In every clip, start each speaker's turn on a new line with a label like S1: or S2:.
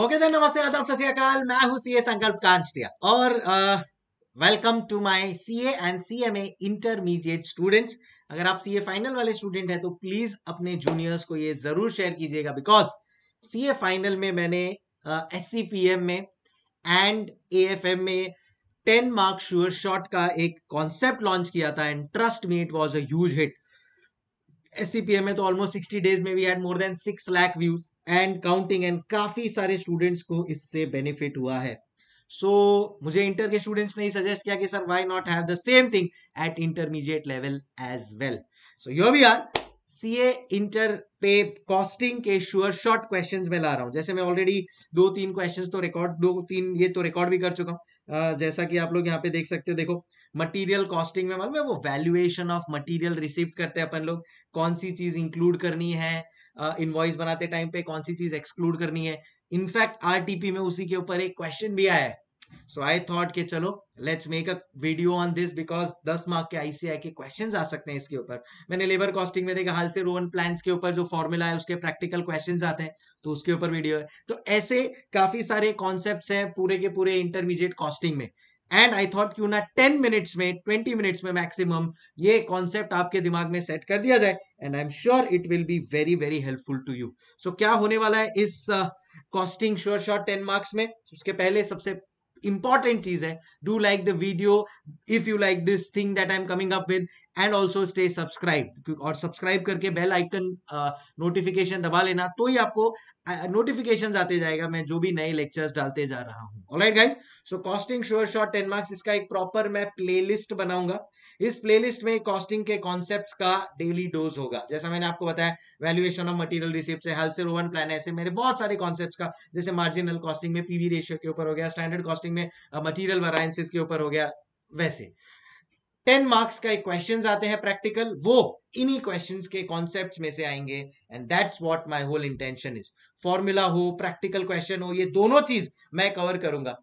S1: Okay then नमस्ते आदम सत्याकाल मैं हूं सीए संकल्प कांस्टिया और welcome to my CA and CMA intermediate students अगर आप सीए फाइनल वाले स्टूडेंट हैं तो प्लीज अपने जूनियर्स को ये जरूर शेयर कीजिएगा बिकॉज सीए फाइनल में मैंने एस uh, में एंड ए में टेन मार्क्स श्योर शॉट का एक कॉन्सेप्ट लॉन्च किया था and trust me it was a hit SCPM तो में तो ऑलमोस्ट सिक्सटी डेज में we had more than six lakh views and counting एंड काफी सारे स्टूडेंट्स को इससे बेनिफिट हुआ है सो so, मुझे इंटर के स्टूडेंट्स ने सजेस्ट किया कि sir why not have the same thing at intermediate level as well so yo we are CA inter पे कॉस्टिंग के श्योर शॉर्ट क्वेश्चंस में ला रहा हूँ जैसे मैं ऑलरेडी दो तीन क्वेश्चंस तो रिकॉर्ड दो तीन ये तो रिकॉर्ड भी कर चुका हूँ जैसा कि आप लोग यहाँ पे देख सकते हो देखो मटेरियल कॉस्टिंग में मालूम है वो वैल्यूएशन ऑफ मटेरियल रिसीव करते हैं अपन लोग कौन सी चीज इंक्लूड करनी है इन uh, बनाते टाइम पे कौन सी चीज एक्सक्लूड करनी है इनफैक्ट आरटीपी में उसी के ऊपर एक क्वेश्चन भी आया है सो आई थॉट के चलो let's make a video on this because दस मार्क के आईसीआई के क्वेश्चन आ सकते हैं इसके ऊपर मैंने लेबर कॉस्टिंग में देखा हाल से रोहन प्लान के ऊपर जो फॉर्मूला है उसके प्रैक्टिकल क्वेश्चन आते हैं तो उसके ऊपर वीडियो है तो ऐसे काफी सारे कॉन्सेप्ट हैं पूरे के पूरे इंटरमीडिएट कॉस्टिंग में एंड आई थॉट क्यों ना टेन मिनट्स में ट्वेंटी मिनट्स में मैक्सिमम ये कॉन्सेप्ट आपके दिमाग में सेट कर दिया जाए and I am sure it will be very very helpful to you so क्या होने वाला है इस costing sure short ten marks में उसके पहले सबसे important cheez eh, hai do like the video if you like this thing that i'm coming up with and also stay subscribe और सब्सक्राइब करके बेल आइकन नोटिफिकेशन दबा लेना तो ही आपको नोटिफिकेशन आते जाएगा मैं जो भी नए लेक्चर्स डालते जा रहा हूँ alright so costing sure short ten marks इसका एक प्रॉपर मैं प्लेलिस्ट बनाऊंगा इस प्लेलिस्ट में कॉस्टिंग के कॉन्सेप्ट का डेली डोज होगा जैसा मैंने आपको बताया वैल्यूएशन ऑफ मटीरियल रिसिप्ट से हेल्थ से रोवन प्लान ऐसे मेरे बहुत सारे कॉन्सेप्ट का जैसे मार्जिनल कॉस्टिंग में पीवी रेशियो के ऊपर हो गया स्टैंडर्ड कॉस्टिंग में मटीरियल वराइंसिस के ऊपर हो गया वैसे टेन मार्क्स का क्वेश्चन आते हैं प्रैक्टिकल वो इन्हीं क्वेश्चन के कॉन्सेप्ट में से आएंगे and that's what my whole intention is formula हो प्रैक्टिकल क्वेश्चन हो ये दोनों चीज मैं कवर करूंगा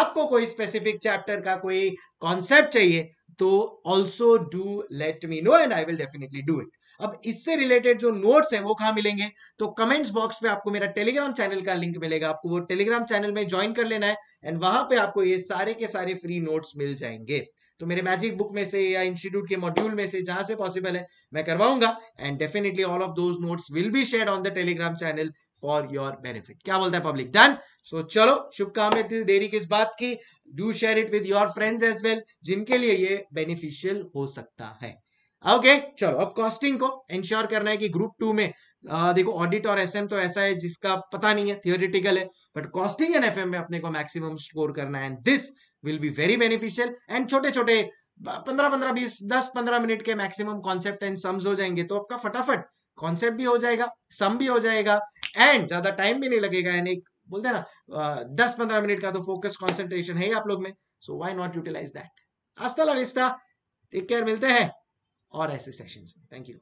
S1: आपको कोई स्पेसिफिक चैप्टर का कोई कॉन्सेप्ट चाहिए तो also do let me know and I will definitely do it अब इससे रिलेटेड जो नोट्स है वो कहा मिलेंगे तो कमेंट्स बॉक्स में आपको मेरा टेलीग्राम चैनल का लिंक मिलेगा आपको वो टेलीग्राम चैनल में ज्वाइन कर लेना है एंड वहां पे आपको ये सारे के सारे फ्री नोट्स मिल जाएंगे तो मेरे मैजिक बुक में से या इंस्टीट्यूट के मॉड्यूल में से जहां से पॉसिबल है मैं करवाऊंगा and definitely all of those notes will be share on the Telegram channel for your benefit क्या बोलता है पब्लिक डन सो चलो शुभकामना देरी किस बात की do share it with your friends as well जिनके लिए ये बेनिफिशियल हो सकता है ओके चलो अब कॉस्टिंग को इंश्योर करना है कि ग्रुप टू में आ, देखो ऑडिट और एसएम तो ऐसा है जिसका पता नहीं है थियोरिटिकल है बट कॉस्टिंग एंड एफएम में अपने को मैक्सिमम स्कोर करना है and this will be very beneficial and छोटे छोटे पंद्रह पंद्रह बीस दस पंद्रह मिनट के मैक्सिमम कॉन्सेप्ट एंड सम्स हो जाएंगे तो आपका फटाफट कॉन्सेप्ट भी हो जाएगा सम भी हो जाएगा एंड ज्यादा टाइम भी नहीं लगेगा एंड एक बोलते हैं ना दस पंद्रह मिनट का तो फोकस कॉन्सेंट्रेशन है आप लोग में so why not utilize that आस्ता लविस्ता टेक केयर मिलते हैं or SS sessions. Thank you.